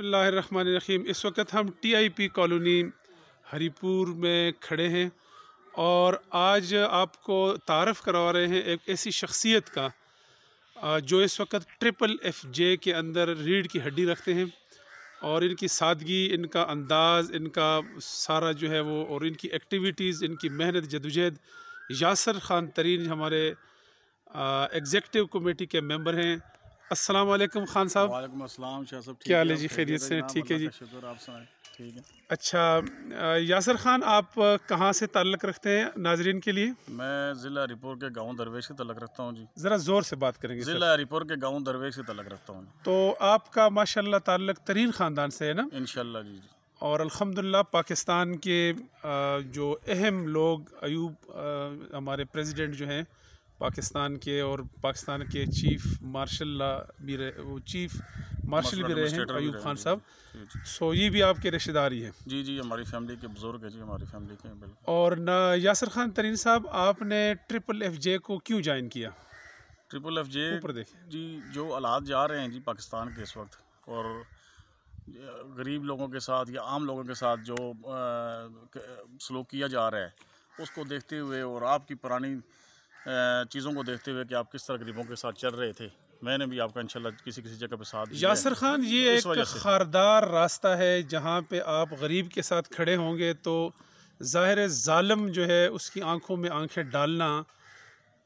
बसमीम इस वक्त हम टीआईपी कॉलोनी हरीपुर में खड़े हैं और आज आपको तारफ़ करवा रहे हैं एक ऐसी शख्सियत का जो इस वक्त ट्रिपल एफ जे के अंदर रीढ़ की हड्डी रखते हैं और इनकी सादगी इनका अंदाज़ इनका सारा जो है वो और इनकी एक्टिविटीज़ इनकी मेहनत जदोजहद यासर ख़ान तरीन हमारे एग्जेक्टिव कमेटी के मेंबर हैं अस्सलाम वालेकुम खान साहब वालेकुम अस्सलाम शाह साहब क्या हाल जी खैरियत से ठीक है जी आप ठीक है अच्छा यासर खान आप कहाँ से ताल्लक़ रखते हैं नाजरीन के लिए मैं ज़िला रिपोर्ट के गांव दरवेश से ताल्लक़ रखता हूँ जी ज़रा ज़ोर से बात करेंगे ज़िला रिपोर्ट के गांव दरवेश से ताल्लक़ रखता हूँ तो आपका माशाल्लाह ताल्लक़ तरीन ख़ानदान से है ना इन जी और अल्हम्दुलिल्लाह पाकिस्तान के जो अहम लोग अयूब हमारे प्रेजिडेंट जो हैं पाकिस्तान के और पाकिस्तान के चीफ मार्शल भी रहे वो चीफ मार्शल भी रहे हैं अयूब खान साहब सो ये भी आपके रिश्तेदार ही हैं जी जी हमारी फैमिली के बुजुर्ग हैं जी हमारी फैमिली के और ना यासर खान तरीन साहब आपने ट्रिपल एफ जे को क्यों ज्वाइन किया ट्रिपल एफ जे ऊपर देखिए जी जो हालात जा रहे हैं जी पाकिस्तान के इस वक्त और गरीब लोगों के साथ या आम लोगों के साथ जो सलूक किया जा रहा है उसको देखते हुए और आपकी पुरानी चीज़ों को देखते हुए कि आप किस तरह गरीबों के साथ चल रहे थे मैंने भी आपका इंशाल्लाह किसी किसी जगह पे साथ यासर खान ये तो एक खारदार रास्ता है जहाँ पे आप गरीब के साथ खड़े होंगे तो ज़ाहिर ालम जो है उसकी आंखों में आंखें डालना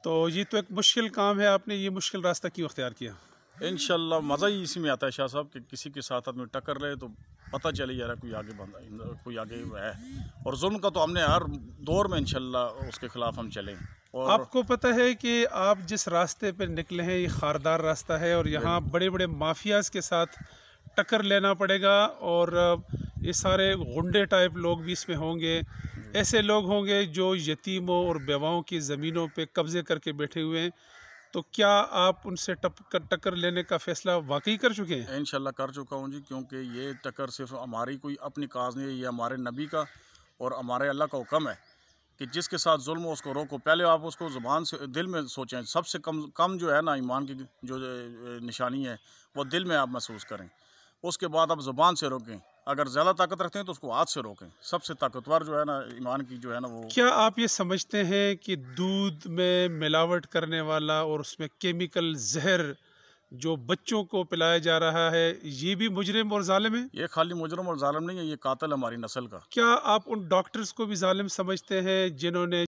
तो ये तो एक मुश्किल काम है आपने ये मुश्किल रास्ता क्यों अख्तियार किया इनशाला मज़ा ही इसी में आता है शाह साहब कि किसी के साथ आदमी टक्कर ले तो पता चले जा है कोई आगे बंदा कोई आगे है और जुल्म का तो हमने हर दौर में इन उसके ख़िलाफ़ हम चलें आपको पता है कि आप जिस रास्ते पर निकले हैं ये खारदार रास्ता है और यहाँ बड़े बड़े माफियाज़ के साथ टक्कर लेना पड़ेगा और ये सारे गुंडे टाइप लोग भी इसमें होंगे हम्म। ऐसे लोग होंगे जो यतीमों और बेवाओं की ज़मीनों पे कब्ज़े करके बैठे हुए हैं तो क्या आप उनसे टक्कर लेने का फैसला वाकई कर चुके हैं इन कर चुका हूँ जी क्योंकि ये टक्कर सिर्फ हमारी कोई अपनी काज नहीं है ये हमारे नबी का और हमारे अल्लाह का हुक्म है कि जिसके साथ जुल्म हो उसको रोको पहले आप उसको ज़ुबान से दिल में सोचें सबसे कम कम जो है ना ईमान की जो निशानी है वो दिल में आप महसूस करें उसके बाद आप ज़ुबान से रोकें अगर ज़्यादा ताकत रखते हैं तो उसको हाथ से रोकें सबसे ताकतवर जो है ना ईमान की जो है ना वो क्या आप ये समझते हैं कि दूध में मिलावट करने वाला और उसमें केमिकल जहर जो बच्चों को पिलाया जा रहा है ये भी मुजरम और ालम है ये खाली मुजरम और ालम नहीं है ये कातल हमारी नस्ल का क्या आप उन डॉक्टर्स को भी ालम समझते हैं जिन्होंने